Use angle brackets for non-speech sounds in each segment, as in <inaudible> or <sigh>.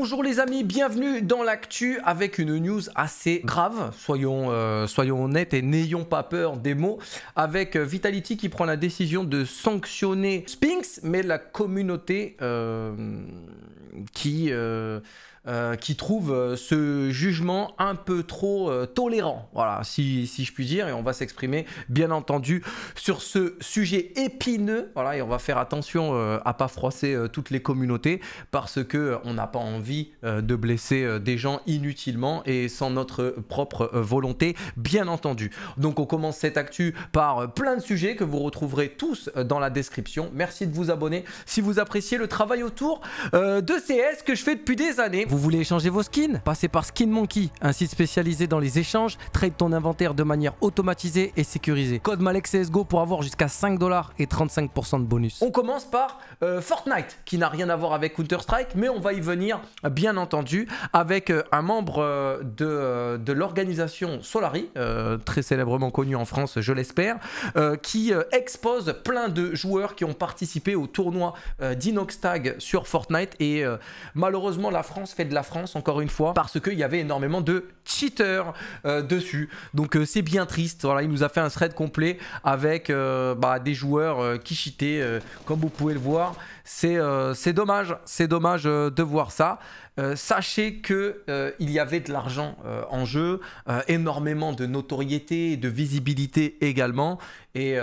Bonjour les amis, bienvenue dans l'actu avec une news assez grave, soyons, euh, soyons honnêtes et n'ayons pas peur des mots, avec euh, Vitality qui prend la décision de sanctionner Sphinx, mais la communauté euh, qui... Euh, qui trouve euh, ce jugement un peu trop euh, tolérant, voilà, si, si, je puis dire, et on va s'exprimer bien entendu sur ce sujet épineux, voilà, et on va faire attention à à pas froisser toutes les communautés parce que on n'a pas envie de blesser des gens inutilement et sans notre propre volonté, bien entendu. Donc on commence cette actu par plein de sujets que vous retrouverez tous dans la description. Merci de vous abonner si vous appréciez le travail autour de CS que je fais depuis des années. Vous voulez échanger vos skins Passez par Skin Monkey, un site spécialisé dans les échanges, trade ton inventaire de manière automatisée et sécurisée. Code CSGO pour avoir jusqu'à 5 dollars et 35% de bonus. On commence par euh, Fortnite, qui n'a rien à voir avec Counter-Strike, mais on va y venir bien entendu avec euh, un membre euh, de, l'organisation Solari, très célèbrement connu en France, je l'espère, qui expose plein de joueurs qui ont participé au tournoi d'Inox Tag sur Fortnite et malheureusement la France de la France, encore une fois, parce qu'il y avait énormément de cheaters euh, dessus. Donc euh, c'est bien triste. Voilà, il nous a fait un thread complet avec euh, bah, des joueurs qui cheataient, comme vous pouvez le voir. C'est dommage, c'est dommage de voir ça. sachez que il y avait de l'argent en jeu, énormément de notoriété, de visibilité également, et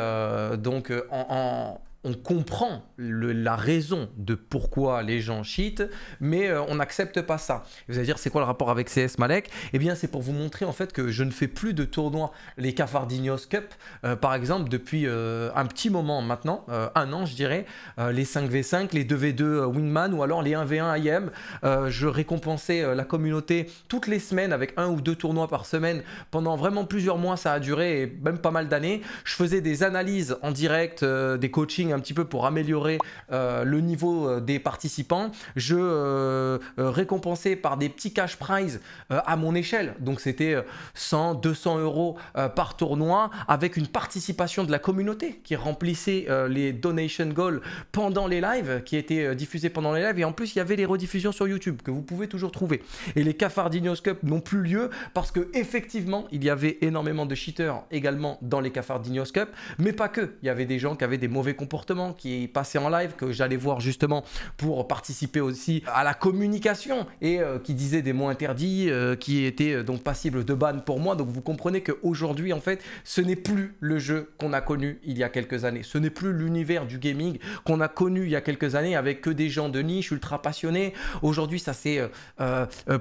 donc en on comprend la raison de pourquoi les gens cheatent, mais euh, on n'accepte pas ça. Vous allez dire, c'est quoi le rapport avec CS Malek et eh bien, c'est pour vous montrer en fait que je ne fais plus de tournois, les Cafardinos Cup, euh, par exemple, depuis euh, un petit moment maintenant, un an, je dirais, les 5v5, les 2v2 windman ou alors les 1v1 IM. je récompensais la communauté toutes les semaines avec un ou deux tournois par semaine pendant vraiment plusieurs mois, ça a duré même pas mal d'années. Je faisais des analyses en direct, des coachings un petit peu pour améliorer euh, le niveau euh, des participants. Je euh, récompensais par des petits cash prizes à mon échelle. Donc c'était 100, 200 euros par tournoi avec une participation de la communauté qui remplissait les donation goals pendant les lives, qui étaient diffusés pendant les lives. Et en plus, il y avait les rediffusions sur YouTube que vous pouvez toujours trouver. Et les Cafardinos Cup n'ont plus lieu parce que effectivement, il y avait énormément de cheaters également dans les Cafardinos Cup, mais pas que. Il y avait des gens qui avaient des mauvais comportements qui est passé en live, que j'allais voir justement pour participer aussi à la communication et euh, qui disait des mots interdits, euh, qui était euh, donc passible de ban pour moi. Donc vous comprenez qu'aujourd'hui, en fait, ce n'est plus le jeu qu'on a connu il y a quelques années. Ce n'est plus l'univers du gaming qu'on a connu il y a quelques années avec que des gens de niche ultra passionnés. Aujourd'hui, ça s'est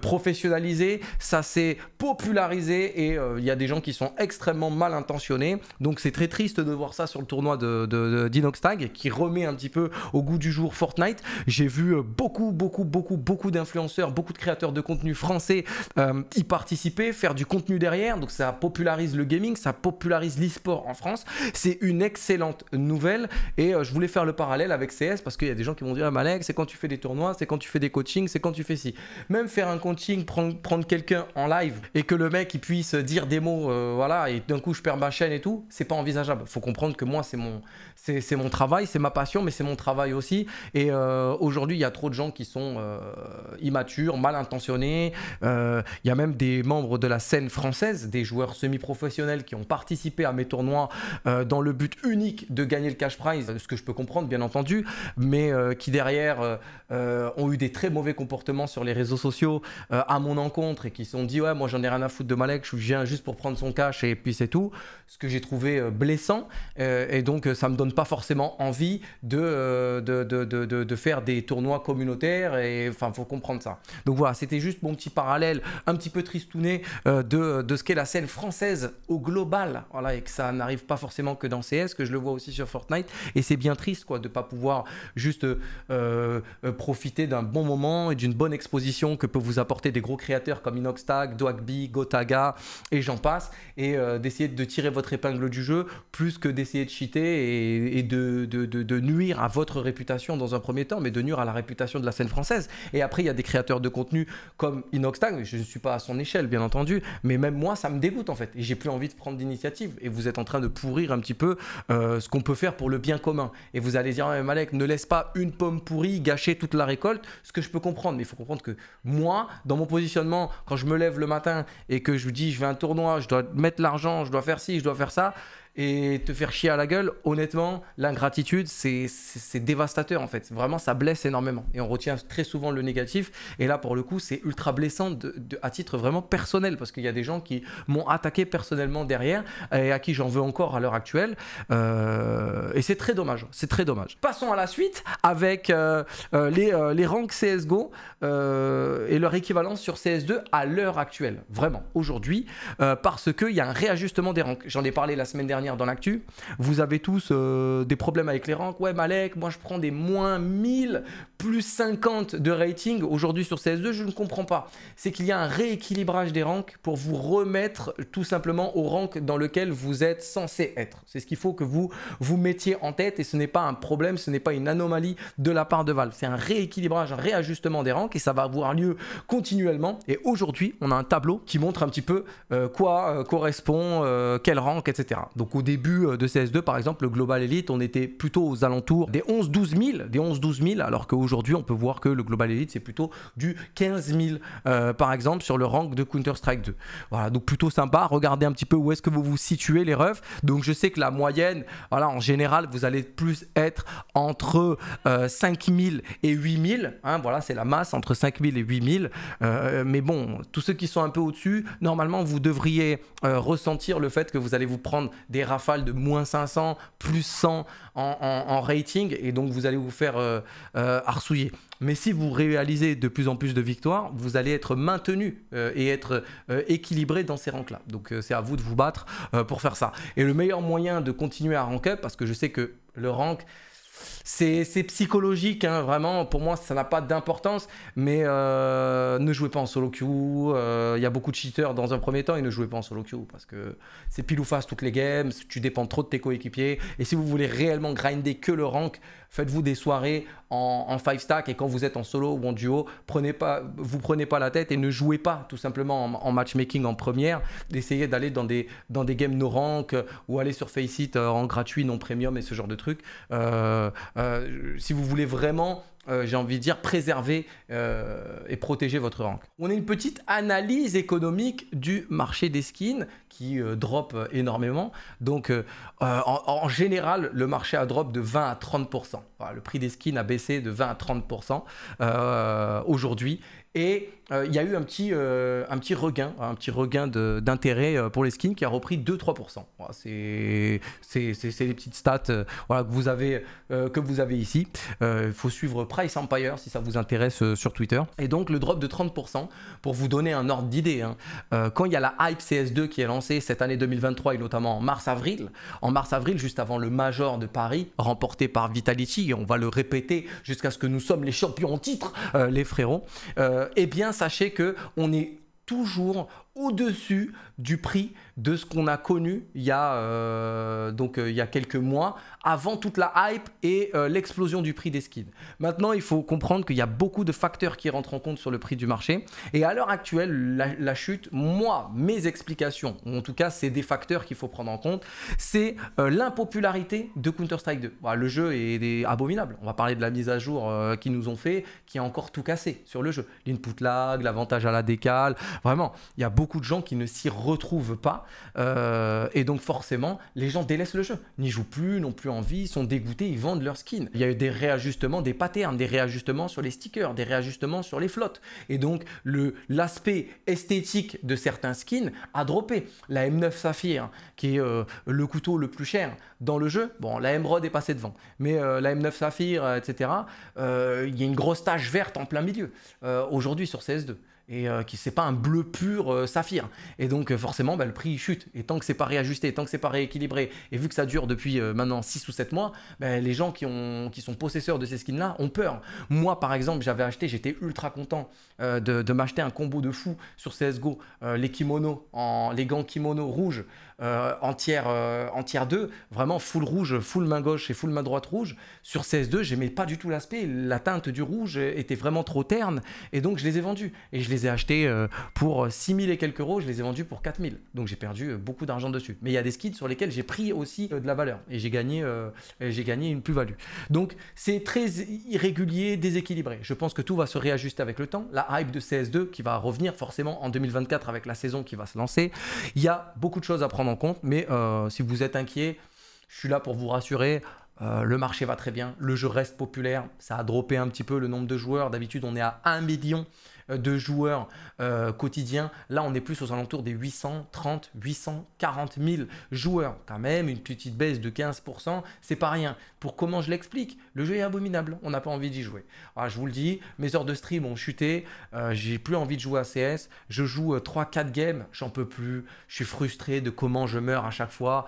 professionnalisé, ça s'est popularisé et il y a des gens qui sont extrêmement mal intentionnés. Donc c'est très triste de voir ça sur le tournoi de, de, qui remet un petit peu au goût du jour Fortnite. J'ai vu euh, beaucoup, beaucoup, beaucoup, beaucoup d'influenceurs, beaucoup de créateurs de contenu français euh, y participer, faire du contenu derrière. Donc ça popularise le gaming, ça popularise l'e-sport en France. C'est une excellente nouvelle et euh, je voulais faire le parallèle avec CS parce qu'il y a des gens qui vont dire ah, Malek, c'est quand tu fais des tournois, c'est quand tu fais des coachings, c'est quand tu fais ci. Même faire un coaching, prendre, quelqu'un en live et que le mec il puisse dire des mots, voilà, et d'un coup je perds ma chaîne et tout, c'est pas envisageable. Faut comprendre que moi c'est mon, c'est mon travail, c'est ma passion, mais c'est mon travail aussi. Et euh, aujourd'hui, il y a trop de gens qui sont euh, immatures, mal intentionnés. Euh, il y a même des membres de la scène française, des joueurs semi-professionnels qui ont participé à mes tournois dans le but unique de gagner le cash prize, ce que je peux comprendre, bien entendu, mais qui derrière ont eu des très mauvais comportements sur les réseaux sociaux à mon encontre et qui se sont dit Ouais, moi j'en ai rien à foutre de Malek, je viens juste pour prendre son cash et puis c'est tout. Ce que j'ai trouvé blessant. et donc, ça me donne pas forcément envie euh, de, de, de, de, faire des tournois communautaires et enfin faut comprendre ça. Donc voilà, c'était juste mon petit parallèle un petit peu tristouné euh, de, de ce qu'est la scène française au global. Voilà, et que ça n'arrive pas forcément que dans CS, que je le vois aussi sur Fortnite. Et c'est bien triste quoi de pas pouvoir juste euh, profiter d'un bon moment et d'une bonne exposition que peut vous apporter des gros créateurs comme Inoxtag, Dwagby Gotaga et j'en passe. Et d'essayer de tirer votre épingle du jeu plus que d'essayer de cheater et de de, nuire à votre réputation dans un premier temps, mais de nuire à la réputation de la scène française. Et après, il y a des créateurs de contenu comme Inoxtag, je ne suis pas à son échelle, bien entendu, mais même moi, ça me dégoûte en fait. Et j'ai plus envie de prendre d'initiative. Et vous êtes en train de pourrir un petit peu euh, ce qu'on peut faire pour le bien commun. Et vous allez dire, ah, Malek, ne laisse pas une pomme pourrie gâcher toute la récolte, ce que je peux comprendre. Mais il faut comprendre que moi, dans mon positionnement, quand je me lève le matin et que je vous dis, je vais à un tournoi, je dois mettre l'argent, je dois faire ci, je dois faire ça, et te faire chier à la gueule, honnêtement, l'ingratitude, c'est dévastateur en fait. Vraiment, ça blesse énormément. Et on retient très souvent le négatif. Et là, pour le coup, c'est ultra blessant de, à titre vraiment personnel, parce qu'il y a des gens qui m'ont attaqué personnellement derrière et à qui j'en veux encore à l'heure actuelle. Euh, et c'est très dommage. C'est très dommage. Passons à la suite avec euh, euh, les, les ranks CSGO et leur équivalence sur CS2 à l'heure actuelle. Vraiment, aujourd'hui, parce qu'il y a un réajustement des ranks. J'en ai parlé la semaine dernière dans l'actu, vous avez tous euh, des problèmes avec les ranks. Ouais, Malek, moi je prends des moins 1000, plus 50 de rating aujourd'hui sur CS2, je ne comprends pas. C'est qu'il y a un rééquilibrage des ranks pour vous remettre tout simplement au rank dans lequel vous êtes censé être. C'est ce qu'il faut que vous vous mettiez en tête et ce n'est pas un problème, ce n'est pas une anomalie de la part de Valve. C'est un rééquilibrage, un réajustement des ranks et ça va avoir lieu continuellement. Et aujourd'hui, on a un tableau qui montre un petit peu euh, quoi euh, correspond, quel rank, etc. Donc au début euh, de CS2, par exemple, le Global Elite, on était plutôt aux alentours des 11-12 000, des 11-12 000, alors qu'aujourd'hui, on peut voir que le Global Elite, c'est plutôt du 15 000, euh, par exemple, sur le rank de Counter-Strike 2. Voilà, donc plutôt sympa. Regardez un petit peu où est-ce que vous vous situez, les refs. Donc, je sais que la moyenne, voilà, en général, vous allez plus être entre 5 euh, 000 et 8 000. Hein, voilà, c'est la masse entre 5 000 et 8 000. mais bon, tous ceux qui sont un peu au-dessus, normalement, vous devriez ressentir le fait que vous allez vous prendre des Rafale rafales de moins 500, plus 100 en, rating, et donc vous allez vous faire euh, euh, arsouiller. Mais si vous réalisez de plus en plus de victoires, vous allez être maintenu euh, et être euh, équilibré dans ces ranks-là. Donc c'est à vous de vous battre pour faire ça. Et le meilleur moyen de continuer à rank up, parce que je sais que le rank, c'est psychologique, hein, vraiment. Pour moi, ça n'a pas d'importance. Mais euh, ne jouez pas en solo queue. Il euh, y a beaucoup de cheaters dans un premier temps et ne jouez pas en solo queue parce que c'est pile ou face toutes les games. Tu dépends trop de tes coéquipiers. Et si vous voulez réellement grinder que le rank, Faites-vous des soirées en, en five stack et quand vous êtes en solo ou en duo, prenez pas, vous prenez pas la tête et ne jouez pas tout simplement en, matchmaking en première. Essayez d'aller dans des, dans des games no rank euh, ou aller sur Faceit euh, en gratuit, non premium et ce genre de trucs. Euh, si vous voulez vraiment euh, j'ai envie de dire, préserver euh, et protéger votre rank. On a une petite analyse économique du marché des skins qui euh, drop énormément. Donc, en, général, le marché a drop de 20 à 30%. le prix des skins a baissé de 20 à 30% aujourd'hui. Et euh, il y a eu un petit, euh, un petit regain, un petit regain d'intérêt euh, pour les skins qui a repris 2-3%. Voilà, c'est les petites stats voilà, que, vous avez, que vous avez ici. Il faut suivre Price Empire si ça vous intéresse sur Twitter. Et donc le drop de 30% pour vous donner un ordre d'idée. Hein. quand il y a la hype CS2 qui est lancée cette année 2023 et notamment en mars-avril, en mars-avril, juste avant le Major de Paris, remporté par Vitality, on va le répéter jusqu'à ce que nous sommes les champions en titre, les frérots. Euh, eh bien sachez que on est toujours au-dessus du prix de ce qu'on a connu il y a, euh, donc, euh, il y a quelques mois, avant toute la hype et euh, l'explosion du prix des skins. Maintenant, il faut comprendre qu'il y a beaucoup de facteurs qui rentrent en compte sur le prix du marché. Et à l'heure actuelle, la, chute, moi, mes explications, en tout cas, c'est des facteurs qu'il faut prendre en compte, c'est l'impopularité de Counter-Strike 2. le jeu est, abominable. On va parler de la mise à jour qui nous ont fait, qui a encore tout cassé sur le jeu. L'input lag, l'avantage à la décale, vraiment, il y a beaucoup beaucoup de gens qui ne s'y retrouvent pas. Euh, et donc forcément, les gens délaissent le jeu, n'y jouent plus, n'ont plus envie, sont dégoûtés, ils vendent leurs skins. Il y a eu des réajustements des patterns, des réajustements sur les stickers, des réajustements sur les flottes. Et donc l'aspect esthétique de certains skins a droppé. La M9 Saphir, qui est euh, le couteau le plus cher dans le jeu, bon, la M-Rod est passée devant, mais euh, la M9 Saphir, etc., il y a une grosse tache verte en plein milieu aujourd'hui sur CS2 et euh, qui c'est pas un bleu pur euh, saphir. Et donc euh, forcément, bah, le prix chute. Et tant que c'est pas réajusté, tant que c'est pas rééquilibré, et vu que ça dure depuis maintenant 6 ou 7 mois, bah, les gens qui, ont, qui sont possesseurs de ces skins-là ont peur. Moi, par exemple, j'avais acheté, j'étais ultra content de, m'acheter un combo de fou sur CSGO, les kimonos, en, les gants kimono rouges euh, en tiers 2, vraiment full rouge, full main gauche et full main droite rouge. Sur CS2, j'aimais pas du tout l'aspect, la teinte du rouge était vraiment trop terne, et donc je les ai vendus. Et je les ai achetés euh, pour 6000 et quelques euros, je les ai vendus pour 4000. Donc j'ai perdu euh, beaucoup d'argent dessus. Mais il y a des skins sur lesquels j'ai pris aussi euh, de la valeur, et j'ai gagné, j'ai gagné une plus-value. Donc c'est très irrégulier, déséquilibré. Je pense que tout va se réajuster avec le temps. La hype de CS2 qui va revenir forcément en 2024 avec la saison qui va se lancer. Il y a beaucoup de choses à prendre en compte. Mais euh, si vous êtes inquiet, je suis là pour vous rassurer. Euh, le marché va très bien, le jeu reste populaire, ça a droppé un petit peu le nombre de joueurs. D'habitude, on est à 1 million euh, de joueurs euh, quotidiens. Là, on est plus aux alentours des 830, 840 000 joueurs. Quand même, une petite baisse de 15%, c'est pas rien. Pour comment je l'explique Le jeu est abominable, on n'a pas envie d'y jouer. Ah, je vous le dis, mes heures de stream ont chuté, euh, j'ai plus envie de jouer à CS, je joue 3-4 games, j'en peux plus, je suis frustré de comment je meurs à chaque fois.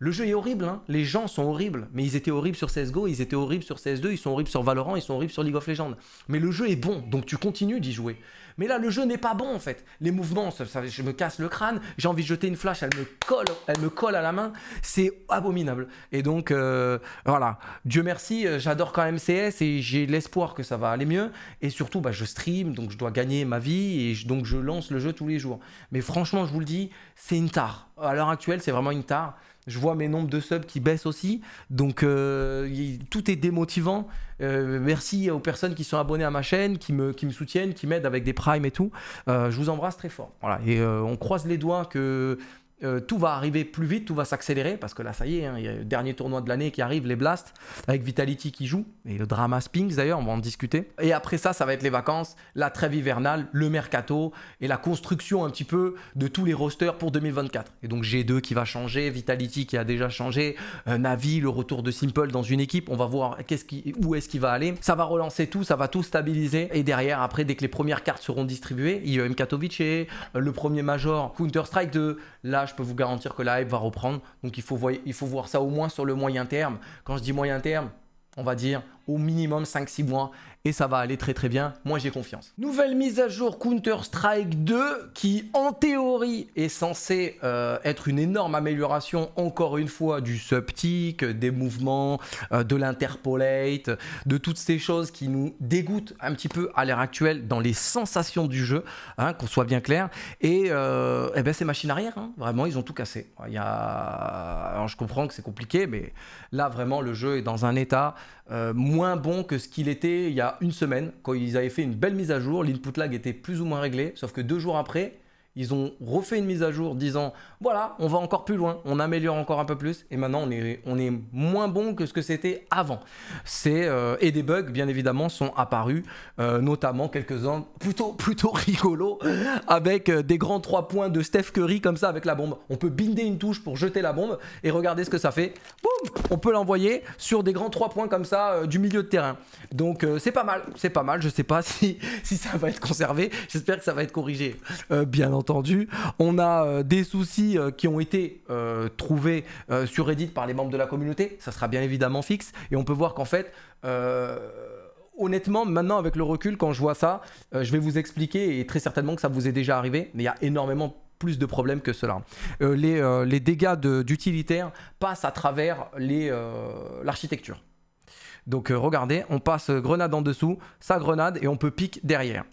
Le jeu est horrible, hein. les gens sont horribles, mais ils étaient horribles sur CSGO, ils étaient horribles sur CS2, ils sont horribles sur Valorant, ils sont horribles sur League of Legends. Mais le jeu est bon, donc tu continues d'y jouer. Mais là, le jeu n'est pas bon en fait. Les mouvements, je me casse le crâne, j'ai envie de jeter une flash, elle me colle, elle me colle à la main, c'est abominable. Et donc, euh, voilà, Dieu merci, euh, j'adore quand même CS et j'ai l'espoir que ça va aller mieux. Et surtout, bah, je stream, donc je dois gagner ma vie et donc je lance le jeu tous les jours. Mais franchement, je vous le dis, c'est une tare. À l'heure actuelle, c'est vraiment une tare. Je vois mes nombres de subs qui baissent aussi. Donc euh, tout est démotivant. Euh, merci aux personnes qui sont abonnées à ma chaîne, qui me, qui me soutiennent, qui m'aident avec des primes et tout. Euh, je vous embrasse très fort. Voilà. Et on croise les doigts que euh, tout va arriver plus vite, tout va s'accélérer parce que là, ça y est, hein, il y a le dernier tournoi de l'année qui arrive, les Blasts, avec Vitality qui joue et le drama Spinks d'ailleurs, on va en discuter. Et après ça, ça va être les vacances, la trêve hivernale, le mercato et la construction un petit peu de tous les rosters pour 2024. Et donc G2 qui va changer, Vitality qui a déjà changé, euh, Navi, le retour de Simple dans une équipe, on va voir ce qui, où est-ce qu'il va aller. Ça va relancer tout, ça va tout stabiliser et derrière, après, dès que les premières cartes seront distribuées, IEM Katowice, euh, le premier major Counter-Strike 2, la je peux vous garantir que la hype va reprendre. Donc il faut, voir, ça au moins sur le moyen terme. Quand je dis moyen terme, on va dire au minimum 5-6 mois et ça va aller très très bien. Moi j'ai confiance. Nouvelle mise à jour Counter-Strike 2 qui en théorie est censée euh, être une énorme amélioration encore une fois du subtic, des mouvements, euh, de l'interpolate, de toutes ces choses qui nous dégoûtent un petit peu à l'heure actuelle dans les sensations du jeu, hein, qu'on soit bien clair. Et, euh, eh ben ces machines arrière, hein. vraiment ils ont tout cassé. Il y a... je comprends que c'est compliqué, mais là vraiment le jeu est dans un état moins bon que ce qu'il était il y a une semaine, quand ils avaient fait une belle mise à jour, l'input lag était plus ou moins réglé, sauf que deux jours après, ils ont refait une mise à jour disant voilà, on va encore plus loin, on améliore encore un peu plus et maintenant on est, on est moins bon que ce que c'était avant. C'est euh, et des bugs bien évidemment sont apparus, euh, notamment quelques-uns plutôt plutôt rigolos avec euh, des grands trois points de Steph Curry comme ça avec la bombe. On peut binder une touche pour jeter la bombe et regardez ce que ça fait. Boum, on peut l'envoyer sur des grands trois points comme ça du milieu de terrain. Donc c'est pas mal, c'est pas mal. Je sais pas <laughs> si si ça va être conservé. J'espère que ça va être corrigé. bien entendu entendu. On a euh, des soucis euh, qui ont été euh, trouvés sur Reddit par les membres de la communauté. Ça sera bien évidemment fixe. Et on peut voir qu'en fait honnêtement, maintenant avec le recul, quand je vois ça, je vais vous expliquer et très certainement que ça vous est déjà arrivé, mais il y a énormément plus de problèmes que cela. les, dégâts d'utilitaires passent à travers l'architecture. Donc euh, regardez, on passe grenade en dessous, sa grenade et on peut pique derrière.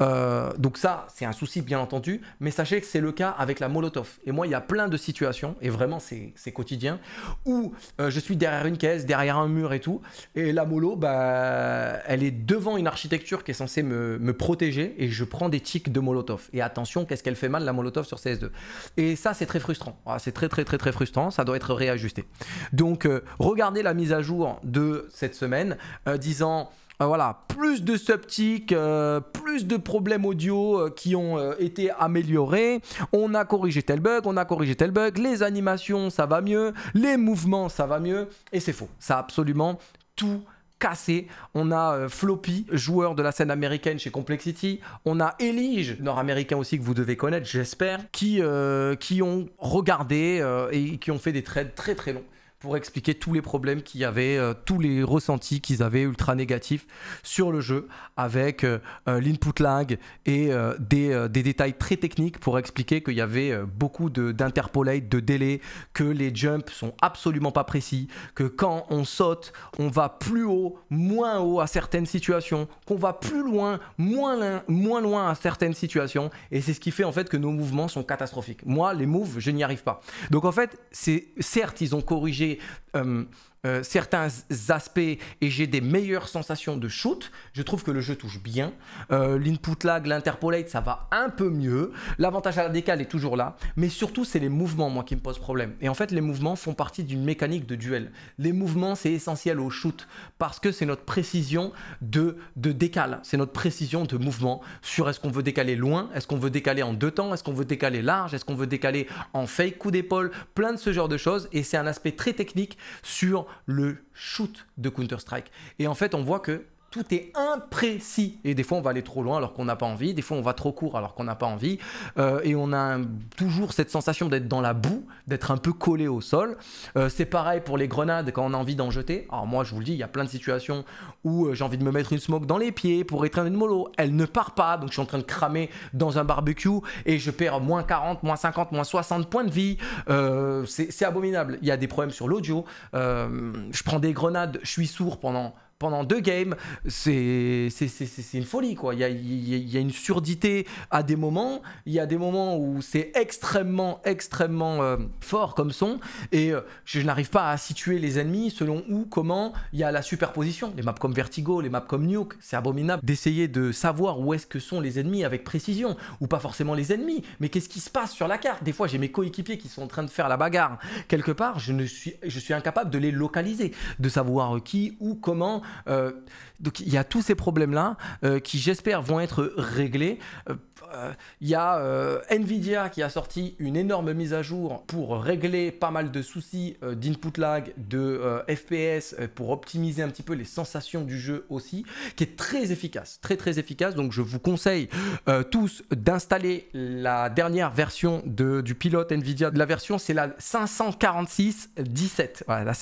Euh, donc ça, c'est un souci bien entendu, mais sachez que c'est le cas avec la Molotov. Et moi, il y a plein de situations, et vraiment c'est quotidien, où euh, je suis derrière une caisse, derrière un mur et tout, et la Molo, bah, elle est devant une architecture qui est censée me, me protéger, et je prends des tics de Molotov. Et attention, qu'est-ce qu'elle fait mal la Molotov sur CS2 Et ça, c'est très frustrant. Ah, c'est très très très très frustrant, ça doit être réajusté. Donc regardez la mise à jour de cette semaine, euh, disant euh, voilà, plus de sceptiques euh, plus de problèmes audio qui ont été améliorés. On a corrigé tel bug, on a corrigé tel bug. Les animations, ça va mieux. Les mouvements, ça va mieux. Et c'est faux. Ça a absolument tout cassé. On a Floppy, joueur de la scène américaine chez Complexity. On a Elige, nord-américain aussi que vous devez connaître, j'espère, qui, qui ont regardé et qui ont fait des trades très très longs pour expliquer tous les problèmes qu'il y avait, euh, tous les ressentis qu'ils avaient ultra négatifs sur le jeu, avec euh, euh, l'input lag et des, détails très techniques pour expliquer qu'il y avait beaucoup d'interpolate, de, de délais, que les jumps sont absolument pas précis, que quand on saute, on va plus haut, moins haut à certaines situations, qu'on va plus loin, moins, loin, à certaines situations, et c'est ce qui fait en fait que nos mouvements sont catastrophiques. Moi, les moves, je n'y arrive pas. Donc en fait, certes, ils ont corrigé Um. Euh, certains aspects et j'ai des meilleures sensations de shoot, je trouve que le jeu touche bien. Euh, l'input lag, l'interpolate, ça va un peu mieux. L'avantage à la décale est toujours là, mais surtout c'est les mouvements moi qui me posent problème. Et en fait les mouvements font partie d'une mécanique de duel. Les mouvements c'est essentiel au shoot parce que c'est notre précision de, de décale, c'est notre précision de mouvement sur est-ce qu'on veut décaler loin, est-ce qu'on veut décaler en deux temps, est-ce qu'on veut décaler large, est-ce qu'on veut décaler en fake coup d'épaule, plein de ce genre de choses et c'est un aspect très technique sur le shoot de Counter-Strike. Et en fait, on voit que tout est imprécis. Et des fois, on va aller trop loin alors qu'on n'a pas envie. Des fois, on va trop court alors qu'on n'a pas envie. Euh, et on a toujours cette sensation d'être dans la boue, d'être un peu collé au sol. Euh, c'est pareil pour les grenades quand on a envie d'en jeter. Alors moi, je vous le dis, il y a plein de situations où euh, j'ai envie de me mettre une smoke dans les pieds pour étreindre une mollo. Elle ne part pas, donc je suis en train de cramer dans un barbecue et je perds moins 40, moins 50, moins 60 points de vie. c'est abominable. Il y a des problèmes sur l'audio. je prends des grenades, je suis sourd pendant pendant deux games, c'est une folie quoi. Il y a, y a une surdité à des moments, il y a des moments où c'est extrêmement extrêmement euh, fort comme son et euh, je n'arrive pas à situer les ennemis selon où, comment. Il y a la superposition, les maps comme Vertigo, les maps comme Nuke, c'est abominable d'essayer de savoir où est-ce que sont les ennemis avec précision ou pas forcément les ennemis, mais qu'est-ce qui se passe sur la carte. Des fois j'ai mes coéquipiers qui sont en train de faire la bagarre quelque part, je ne suis je suis incapable de les localiser, de savoir qui, où, comment euh, donc il y a tous ces problèmes-là euh, qui, j'espère, vont être réglés euh, il euh, y a euh, Nvidia qui a sorti une énorme mise à jour pour régler pas mal de soucis euh, d'input lag, de FPS, pour optimiser un petit peu les sensations du jeu aussi, qui est très efficace, très très efficace. Donc je vous conseille tous d'installer la dernière version du pilote Nvidia. La version, c'est la 546-17. Voilà, la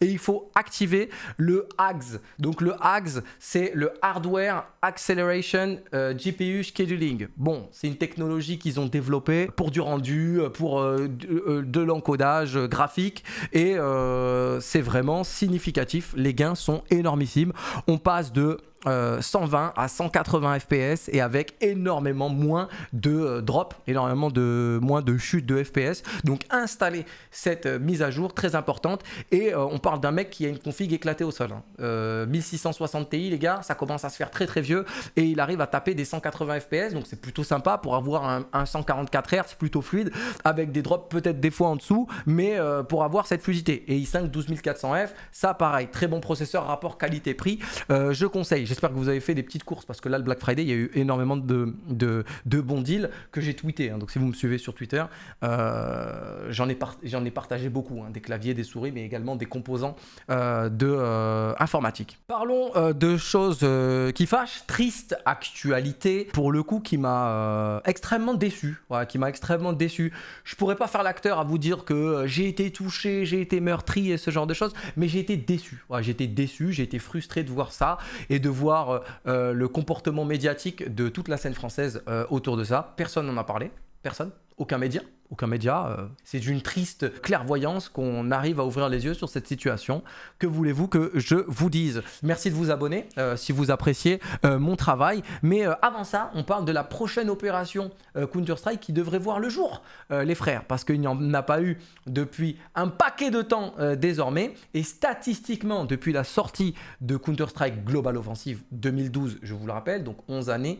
Et il faut activer le HAGS. Donc le HAGS, c'est le Hardware Acceleration GPU scheduling. Bon, c'est une technologie qu'ils ont développée pour du rendu, euh, pour euh, euh, de, l'encodage graphique et c'est vraiment significatif. Les gains sont énormissimes. On passe de 120 euh, à 180 fps et avec énormément moins de euh, drops, énormément de moins de chute de fps. Donc installer cette euh, mise à jour très importante et on parle d'un mec qui a une config éclatée au sol. 1660 hein. Ti les gars, ça commence à se faire très très vieux et il arrive à taper des 180 fps donc c'est plutôt sympa pour avoir un, un 144 Hz plutôt fluide avec des drops peut-être des fois en dessous mais pour avoir cette fluidité et i5 12400F ça pareil très bon processeur rapport qualité prix je conseille j'espère que vous avez fait des petites courses parce que là, le Black Friday, il y a eu énormément de, de, bons deals que j'ai tweeté. Hein. Donc, si vous me suivez sur Twitter, euh, j'en ai, j'en ai, partagé beaucoup hein. des claviers, des souris, mais également des composants euh, de euh, informatique. Parlons euh, de choses qui fâchent. Triste actualité, pour le coup, qui m'a extrêmement déçu. qui m'a extrêmement déçu. Je pourrais pas faire l'acteur à vous dire que j'ai été touché, j'ai été meurtri et ce genre de choses, mais j'ai été déçu. j'ai été déçu, j'ai été frustré de voir ça et de voir euh, euh, le comportement médiatique de toute la scène française euh, autour de ça. Personne n'en a parlé, personne, aucun média, aucun média. Euh. c'est d'une triste clairvoyance qu'on arrive à ouvrir les yeux sur cette situation. Que voulez-vous que je vous dise Merci de vous abonner euh, si vous appréciez euh, mon travail. Mais avant ça, on parle de la prochaine opération Counter-Strike qui devrait voir le jour, les frères, parce qu'il n'y en a pas eu depuis un paquet de temps désormais. Et statistiquement, depuis la sortie de Counter-Strike Global Offensive 2012, je vous le rappelle, donc 11 années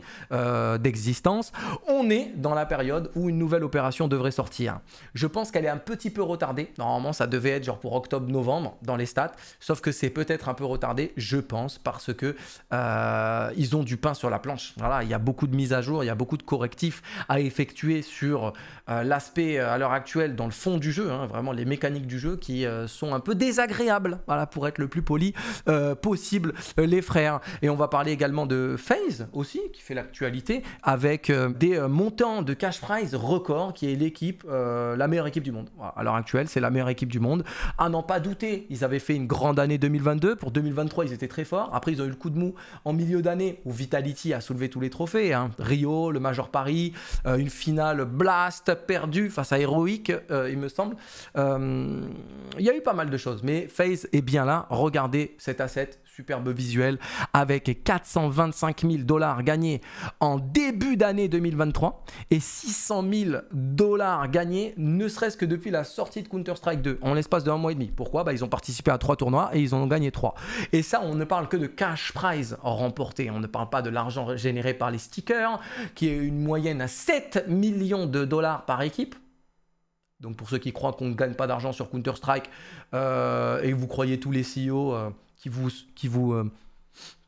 d'existence, on est dans la période où une nouvelle opération devrait sortir. Je pense qu'elle est un petit peu retardée. Normalement, ça devait être genre pour octobre-novembre dans les stats. Sauf que c'est peut-être un peu retardé, je pense, parce que euh, ils ont du pain sur la planche. Voilà, il y a beaucoup de mises à jour, il y a beaucoup de correctifs à effectuer sur euh, l'aspect euh, à l'heure actuelle dans le fond du jeu, hein, vraiment les mécaniques du jeu qui sont un peu désagréables. Voilà, pour être le plus poli possible, les frères. Et on va parler également de Phase aussi, qui fait l'actualité, avec des montants de cash prize record qui est l'équipe euh, la meilleure équipe du monde. à l'heure actuelle, c'est la meilleure équipe du monde. À n'en pas douter, ils avaient fait une grande année 2022. Pour 2023, ils étaient très forts. Après, ils ont eu le coup de mou en milieu d'année où Vitality a soulevé tous les trophées. Hein. Rio, le Major Paris, euh, une finale blast perdue face à Heroic, euh, il me semble. Il y a eu pas mal de choses, mais FaZe est bien là. Regardez cet asset superbe visuel, avec 425 000 dollars gagnés en début d'année 2023 et 600 000 dollars gagnés, ne serait-ce que depuis la sortie de Counter-Strike 2, en l'espace de un mois et demi. Pourquoi bah, Ils ont participé à trois tournois et ils en ont gagné trois. Et ça, on ne parle que de cash prize remporté, on ne parle pas de l'argent généré par les stickers, qui est une moyenne à 7 millions de dollars par équipe. Donc pour ceux qui croient qu'on ne gagne pas d'argent sur Counter-Strike euh, et vous croyez tous les CEO... Euh, qui vous, qui vous, euh,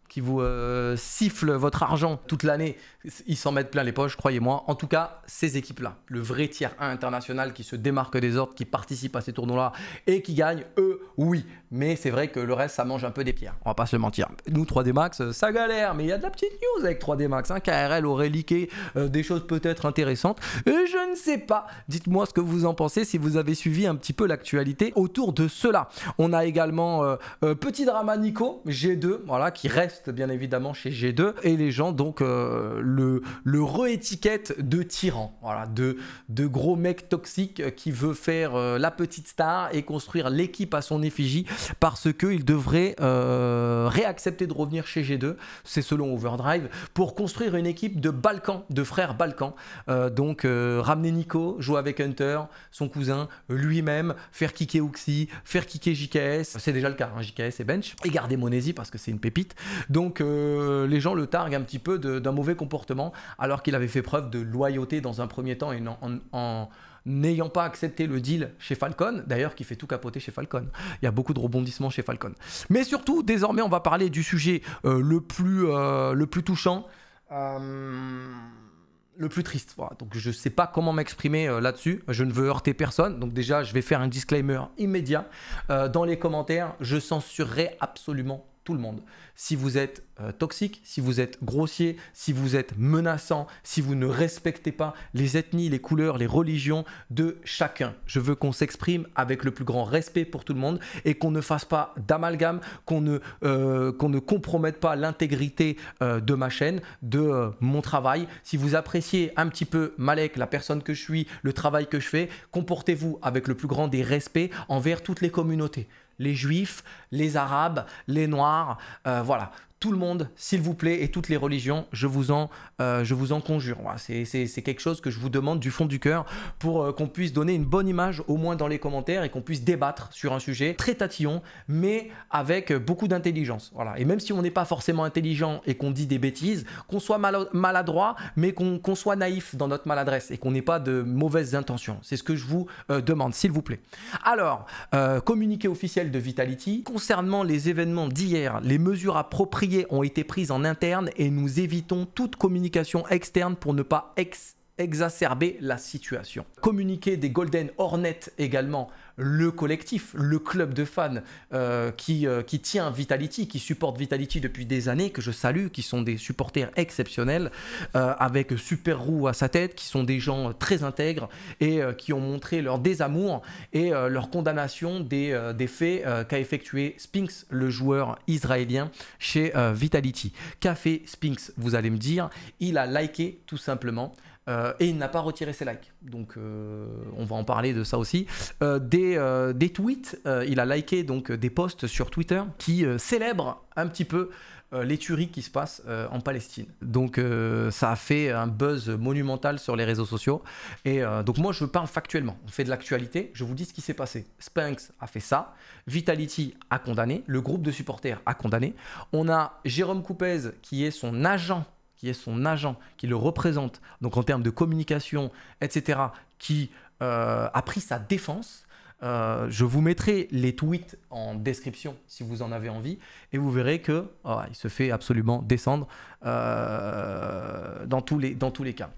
qui vous euh, siffle votre argent toute l'année ils s'en mettent plein les poches, croyez-moi. En tout cas, ces équipes-là, le vrai tiers 1 international qui se démarque des ordres, qui participe à ces tournois-là et qui gagne, eux, oui. Mais c'est vrai que le reste, ça mange un peu des pierres. On va pas se mentir. Nous, 3D Max, ça galère, mais il y a de la petite news avec 3D Max. Hein. KRL aurait liqué euh, des choses peut-être intéressantes. Et euh, je ne sais pas. Dites-moi ce que vous en pensez si vous avez suivi un petit peu l'actualité autour de cela. On a également euh, Petit Drama Nico, G2, voilà, qui reste bien évidemment chez G2. Et les gens, donc, le, le re-étiquette de tyran, voilà, de, gros mec toxique euh, qui veut faire euh, la petite star et construire l'équipe à son effigie parce qu'il devrait euh, réaccepter de revenir chez G2, c'est selon Overdrive, pour construire une équipe de Balkans, de frères Balkans. donc ramener Nico, jouer avec Hunter, son cousin, lui-même, faire kicker Uxie, faire kicker JKS, c'est déjà le cas, hein, JKS et Bench, et garder Monesi parce que c'est une pépite. Donc les gens le targuent un petit peu d'un mauvais comportement alors qu'il avait fait preuve de loyauté dans un premier temps et en, n'ayant pas accepté le deal chez Falcon, d'ailleurs qui fait tout capoter chez Falcon. Il y a beaucoup de rebondissements chez Falcon. Mais surtout, désormais, on va parler du sujet euh, le, plus, euh, le plus touchant. Euh, le plus triste. Donc je ne sais pas comment m'exprimer là-dessus. Je ne veux heurter personne. Donc déjà, je vais faire un disclaimer immédiat. dans les commentaires, je censurerai absolument le monde. Si vous êtes euh, toxique, si vous êtes grossier, si vous êtes menaçant, si vous ne respectez pas les ethnies, les couleurs, les religions de chacun. Je veux qu'on s'exprime avec le plus grand respect pour tout le monde et qu'on ne fasse pas d'amalgame, qu'on ne, euh, qu'on ne compromette pas l'intégrité euh, de ma chaîne, de mon travail. Si vous appréciez un petit peu Malek, la personne que je suis, le travail que je fais, comportez-vous avec le plus grand des respects envers toutes les communautés les juifs, les arabes, les noirs, euh, voilà tout le monde, s'il vous plaît, et toutes les religions, je vous en, euh, je vous en conjure. C'est quelque chose que je vous demande du fond du cœur pour euh, qu'on puisse donner une bonne image, au moins dans les commentaires, et qu'on puisse débattre sur un sujet très tatillon, mais avec beaucoup d'intelligence. Voilà. Et même si on n'est pas forcément intelligent et qu'on dit des bêtises, qu'on soit maladroit, mais qu'on soit naïf dans notre maladresse et qu'on n'ait pas de mauvaises intentions. C'est ce que je vous euh, demande, s'il vous plaît. Alors, communiqué officiel de Vitality, concernant les événements d'hier, les mesures appropriées ont été prises en interne et nous évitons toute communication externe pour ne pas ex exacerber la situation. Communiquer des Golden Hornets également, le collectif, le club de fans euh, qui, euh, qui tient Vitality, qui supporte Vitality depuis des années, que je salue, qui sont des supporters exceptionnels, euh, avec Super Roux à sa tête, qui sont des gens très intègres et qui ont montré leur désamour et leur condamnation des, des faits qu'a effectué Spinks, le joueur israélien chez Vitality. Qu'a fait Spinks, vous allez me dire, il a liké tout simplement euh, et il n'a pas retiré ses likes. Donc euh, on va en parler de ça aussi. Euh, des, tweets, il a liké donc des posts sur Twitter qui célèbrent un petit peu les tueries qui se passent en Palestine. Donc ça a fait un buzz monumental sur les réseaux sociaux. Et donc moi je parle factuellement, on fait de l'actualité, je vous dis ce qui s'est passé. Spanx a fait ça, Vitality a condamné, le groupe de supporters a condamné. On a Jérôme Coupez qui est son agent qui est son agent, qui le représente, donc en termes de communication, etc., qui euh, a pris sa défense. Euh, je vous mettrai les tweets en description si vous en avez envie et vous verrez que ah, il se fait absolument descendre euh, dans, tous les, dans tous les cas.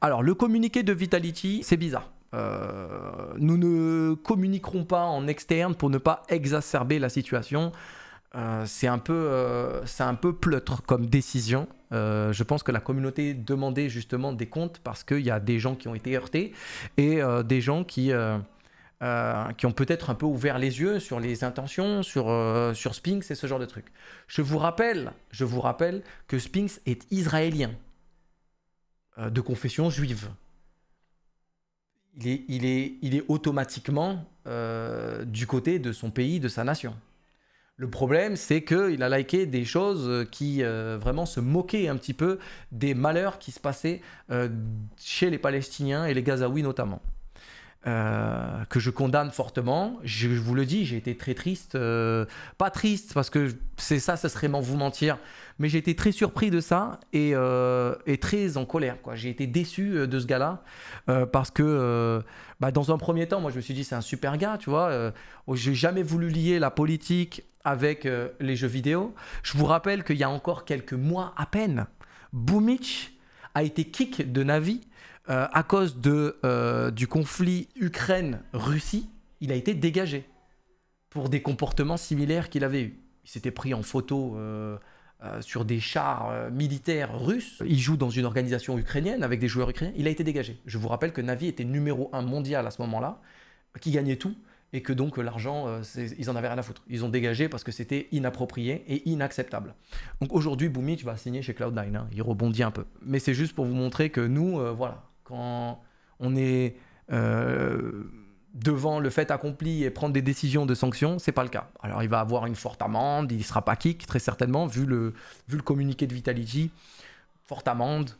Alors le communiqué de Vitality, c'est bizarre. nous ne communiquerons pas en externe pour ne pas exacerber la situation. c'est un peu, c'est un peu pleutre comme décision. Euh, je pense que la communauté demandait justement des comptes parce qu'il y a des gens qui ont été heurtés et euh, des gens euh, qui, ont peut-être un peu ouvert les yeux sur les intentions, sur, sur Sphinx et ce genre de trucs. Je vous rappelle, je vous rappelle que Sphinx est israélien de confession juive. il est automatiquement du côté de son pays, de sa nation. Le problème, c'est qu'il a liké des choses euh, qui euh, vraiment se moquaient un petit peu des malheurs qui se passaient euh, chez les Palestiniens et les Gazaouis notamment. Euh, que je condamne fortement. Je, vous le dis, j'ai été très triste. Euh, pas triste, parce que c'est ça, ce serait vous mentir. Mais j'ai été très surpris de ça et, euh, très en colère. J'ai été déçu de ce gars-là parce que, bah, dans un premier temps, moi, je me suis dit, c'est un super gars, tu vois. j'ai jamais voulu lier la politique avec les jeux vidéo. Je vous rappelle qu'il y a encore quelques mois à peine, Boomich a été kick de Navi euh, à cause de, euh, du conflit Ukraine-Russie, il a été dégagé pour des comportements similaires qu'il avait eus. Il s'était pris en photo euh, sur des chars militaires russes. Il joue dans une organisation ukrainienne avec des joueurs ukrainiens. Il a été dégagé. Je vous rappelle que Navi était numéro un mondial à ce moment-là, qui gagnait tout et que donc l'argent, ils en avaient rien à foutre. Ils ont dégagé parce que c'était inapproprié et inacceptable. Donc aujourd'hui, Boumitch va signer chez Cloud9, hein. il rebondit un peu. Mais c'est juste pour vous montrer que nous, voilà, quand on est euh, devant le fait accompli et prendre des décisions de sanction, c'est pas le cas. Alors il va avoir une forte amende, il sera pas kick très certainement vu le vu le communiqué de Vitality, forte amende.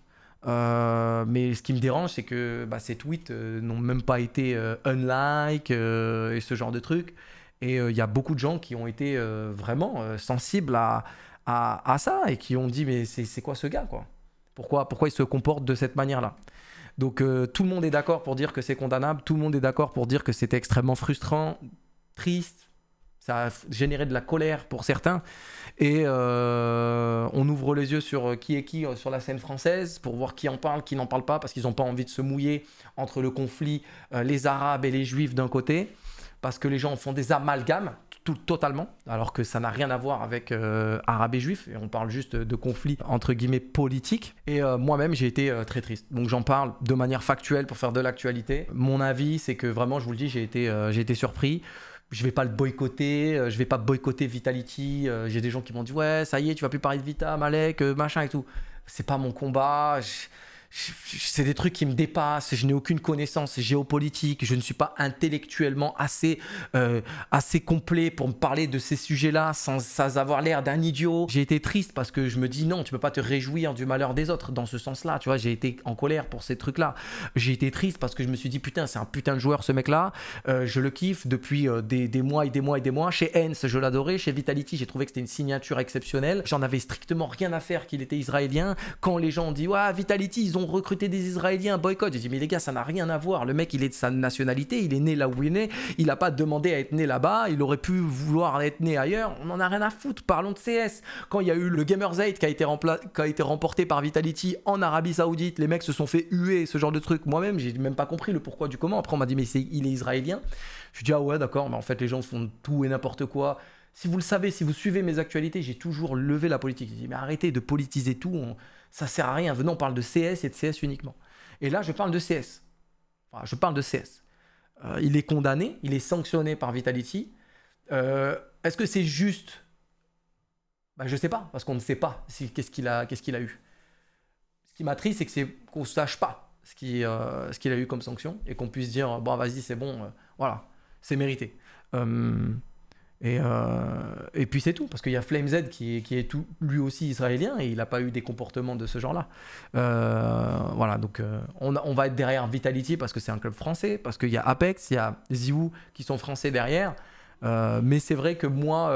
Euh, mais ce qui me dérange, c'est que bah, ces tweets euh, n'ont même pas été unlike et ce genre de trucs. Et il y a beaucoup de gens qui ont été vraiment sensibles à, ça et qui ont dit mais c'est quoi ce gars quoi pourquoi, pourquoi il se comporte de cette manière là donc euh, tout le monde est d'accord pour dire que c'est condamnable, tout le monde est d'accord pour dire que c'était extrêmement frustrant, triste, ça a généré de la colère pour certains. Et euh, on ouvre les yeux sur euh, qui est qui sur la scène française pour voir qui en parle, qui n'en parle pas, parce qu'ils n'ont pas envie de se mouiller entre le conflit, les Arabes et les Juifs d'un côté, parce que les gens font des amalgames tout, totalement, alors que ça n'a rien à voir avec arabes euh, arabe et juif, et on parle juste de conflit entre guillemets politique. Et euh, moi-même, j'ai été euh, très triste. Donc j'en parle de manière factuelle pour faire de l'actualité. Mon avis, c'est que vraiment, je vous le dis, j'ai été, j'ai été surpris je vais pas le boycotter, je vais pas boycotter Vitality. J'ai des gens qui m'ont dit ouais, ça y est, tu vas plus parler de Vita, Malek, machin et tout. C'est pas mon combat c'est des trucs qui me dépassent, je n'ai aucune connaissance géopolitique, je ne suis pas intellectuellement assez, euh, assez complet pour me parler de ces sujets-là sans, sans, avoir l'air d'un idiot. J'ai été triste parce que je me dis non, tu peux pas te réjouir du malheur des autres dans ce sens-là, tu vois, j'ai été en colère pour ces trucs-là. J'ai été triste parce que je me suis dit putain, c'est un putain de joueur ce mec-là, euh, je le kiffe depuis euh, des, des, mois et des mois et des mois. Chez Ence je l'adorais, chez Vitality, j'ai trouvé que c'était une signature exceptionnelle. J'en avais strictement rien à faire qu'il était israélien. Quand les gens ont dit, ouais, Vitality, ils ont ont recruté des Israéliens, boycott. J'ai dit, mais les gars, ça n'a rien à voir. Le mec, il est de sa nationalité, il est né là où il est né, il n'a pas demandé à être né là-bas, il aurait pu vouloir être né ailleurs. On n'en a rien à foutre. Parlons de CS. Quand il y a eu le Gamers Aid qui a été, qui a été remporté par Vitality en Arabie Saoudite, les mecs se sont fait huer, ce genre de truc. Moi-même, j'ai même pas compris le pourquoi du comment. Après, on m'a dit, mais il est israélien. Je dis, ah ouais, d'accord, mais en fait, les gens font tout et n'importe quoi. Si vous le savez, si vous suivez mes actualités, j'ai toujours levé la politique. J'ai dit, mais arrêtez de politiser tout ça sert à rien. Venons, on parle de CS et de CS uniquement. Et là, je parle de CS. je parle de CS. Euh, il est condamné, il est sanctionné par Vitality. Euh, est-ce que c'est juste bah, Je ne sais pas, parce qu'on ne sait pas si, qu'est-ce qu'il a, qu'est-ce qu'il a, eu. Ce qui m'attriste, c'est qu'on ne sache pas euh, ce qu'il a eu comme sanction et qu'on puisse dire bon, vas-y, c'est bon, voilà, c'est mérité. Et, euh, et, puis c'est tout, parce qu'il y a Flame Z qui, qui est tout, lui aussi israélien et il n'a pas eu des comportements de ce genre-là. Euh, voilà, donc euh, on, on, va être derrière Vitality parce que c'est un club français, parce qu'il y a Apex, il y a Ziou qui sont français derrière. mais c'est vrai que moi,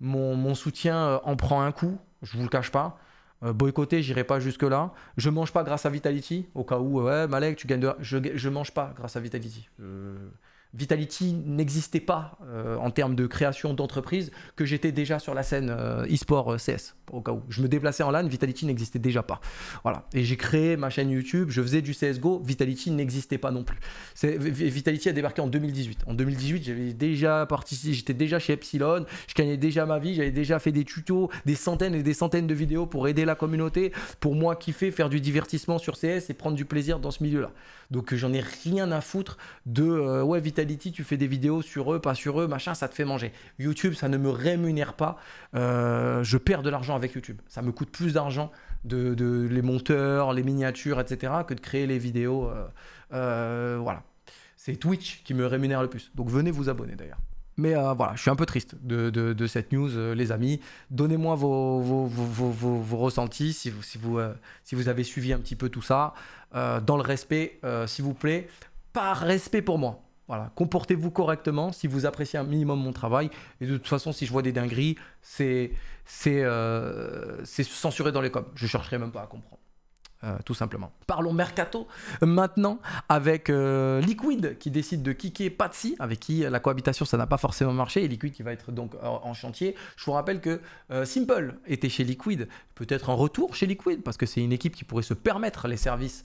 mon, mon, soutien en prend un coup, je vous le cache pas. boycotter, j'irai pas jusque-là. Je mange pas grâce à Vitality, au cas où, ouais, Malek, tu gagnes de. Je, je mange pas grâce à Vitality. Vitality n'existait pas euh, en termes de création d'entreprise, que j'étais déjà sur la scène euh, e-sport euh, CS, au cas où. Je me déplaçais en LAN, Vitality n'existait déjà pas. Voilà. Et j'ai créé ma chaîne YouTube, je faisais du CSGO, Vitality n'existait pas non plus. Vitality a débarqué en 2018. En 2018, j'avais déjà participé, j'étais déjà chez Epsilon, je gagnais déjà ma vie, j'avais déjà fait des tutos, des centaines et des centaines de vidéos pour aider la communauté, pour moi kiffer, faire du divertissement sur CS et prendre du plaisir dans ce milieu-là. Donc j'en ai rien à foutre de ouais, Vitality tu fais des vidéos sur eux, pas sur eux, machin, ça te fait manger. YouTube, ça ne me rémunère pas. Euh, je perds de l'argent avec YouTube. Ça me coûte plus d'argent de, les monteurs, les miniatures, etc., que de créer les vidéos. Euh, euh, voilà. C'est Twitch qui me rémunère le plus. Donc venez vous abonner d'ailleurs. Mais voilà, je suis un peu triste de, cette news, les amis. Donnez-moi vos, vos, ressentis si vous, si, vous, si vous avez suivi un petit peu tout ça. dans le respect, s'il vous plaît. Par respect pour moi. Voilà, comportez-vous correctement si vous appréciez un minimum mon travail. Et de toute façon, si je vois des dingueries, c'est c'est euh, censuré dans les coms. Je chercherai même pas à comprendre. Euh, tout simplement. Parlons mercato euh, maintenant avec euh, Liquid qui décide de kicker Patsy avec qui la cohabitation ça n'a pas forcément marché et Liquid qui va être donc en chantier. Je vous rappelle que Simple était chez Liquid, peut-être en retour chez Liquid parce que c'est une équipe qui pourrait se permettre les services,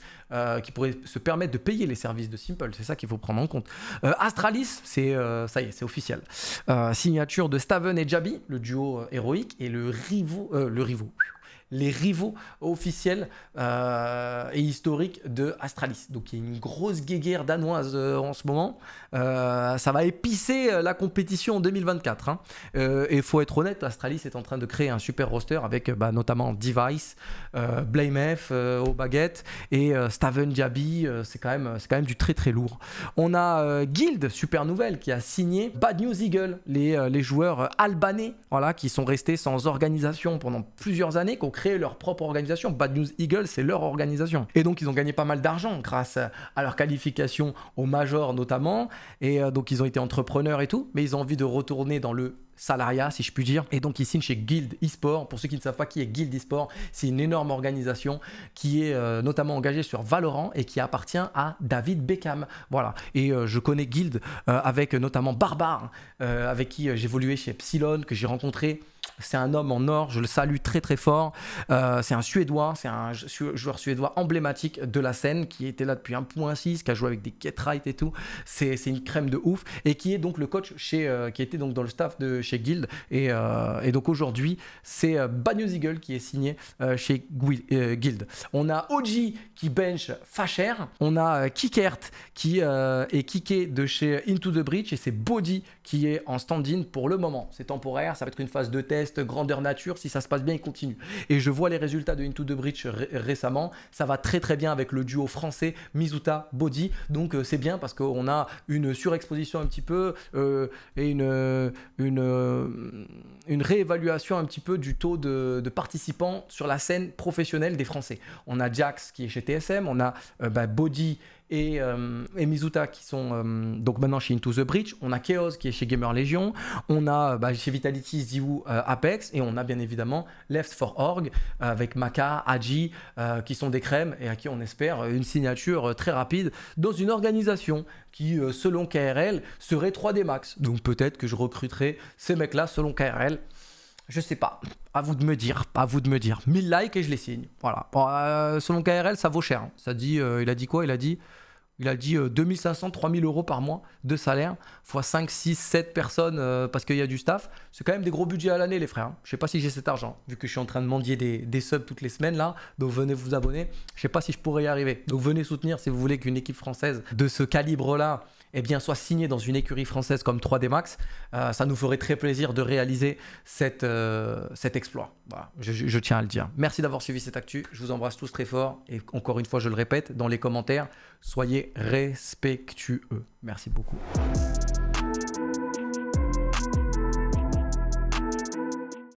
qui pourrait se permettre de payer les services de Simple. C'est ça qu'il faut prendre en compte. Astralis, c'est ça y est, c'est officiel. signature de Staven et Jabi, le duo héroïque et le rivo, le rivo les rivaux officiels euh, et historiques de Astralis. Donc il y a une grosse guéguerre danoise euh, en ce moment. Euh, ça va épicer la compétition en 2024. Hein. et il faut être honnête, Astralis est en train de créer un super roster avec bah, notamment Device, Blamef au baguettes et Staven Jabi. c'est quand, même, quand même du très très lourd. On a Guild, super nouvelle, qui a signé Bad News Eagle, les, les joueurs albanais voilà, qui sont restés sans organisation pendant plusieurs années, qui créé leur propre organisation. Bad News Eagle, c'est leur organisation. Et donc, ils ont gagné pas mal d'argent grâce à leur qualification au major notamment. Et euh, donc, ils ont été entrepreneurs et tout. Mais ils ont envie de retourner dans le salariat, si je puis dire. Et donc, il signe chez Guild eSport. Pour ceux qui ne savent pas qui est Guild eSport, c'est une énorme organisation qui est euh, notamment engagée sur Valorant et qui appartient à David Beckham. Voilà. Et euh, je connais Guild euh, avec notamment Barbare, avec qui j'évoluais chez Epsilon, que j'ai rencontré. C'est un homme en or, je le salue très très fort. c'est un Suédois, c'est un joueur suédois emblématique de la scène qui était là depuis 1.6, qui a joué avec des Ketrite et tout. C'est une crème de ouf et qui est donc le coach chez, qui était donc dans le staff de chez Guild. Euh, et, donc aujourd'hui, c'est euh, Bad Eagle qui est signé euh, chez Guild. On a OG qui bench Facher. On a Kickert qui est kické de chez Into the Breach. Et c'est Body qui est en stand-in pour le moment. C'est temporaire, ça va être une phase de test, grandeur nature, si ça se passe bien, il continue. Et je vois les résultats de Into the bridge récemment, ça va très très bien avec le duo français Mizuta Body, donc euh, c'est bien parce qu'on a une surexposition un petit peu euh, et une, euh, une, une réévaluation un petit peu du taux de, participants sur la scène professionnelle des Français. On a Jax qui est chez TSM, on a bah, body Body euh, et, Mizuta qui sont euh, donc maintenant chez Into the Bridge. On a Chaos qui est chez Gamer Legion. On a bah, chez Vitality, Ziwu, euh, Apex. Et on a bien évidemment Left for Org avec Maka, Haji qui sont des crèmes et à qui on espère une signature très rapide dans une organisation qui, selon KRL, serait 3D max. Donc peut-être que je recruterai ces mecs-là selon KRL. Je sais pas. À vous de me dire. À vous de me dire. 1000 likes et je les signe. Voilà. selon KRL, ça vaut cher. Hein. Ça dit. il a dit quoi Il a dit il a dit 2500, euh, 3000 euros par mois de salaire, fois 5, 6, 7 personnes euh, parce qu'il y a du staff. C'est quand même des gros budgets à l'année, les frères. Je hein. Je sais pas si j'ai cet argent, vu que je suis en train de mendier des, subs toutes les semaines là. Donc venez vous abonner. Je ne sais pas si je pourrais y arriver. Donc venez soutenir si vous voulez qu'une équipe française de ce calibre là eh bien, soit signé dans une écurie française comme 3D Max, euh, ça nous ferait très plaisir de réaliser cette, euh, cet exploit. je, je, tiens à le dire. Merci d'avoir suivi cette actu. Je vous embrasse tous très fort. Et encore une fois, je le répète, dans les commentaires, soyez respectueux. Merci beaucoup.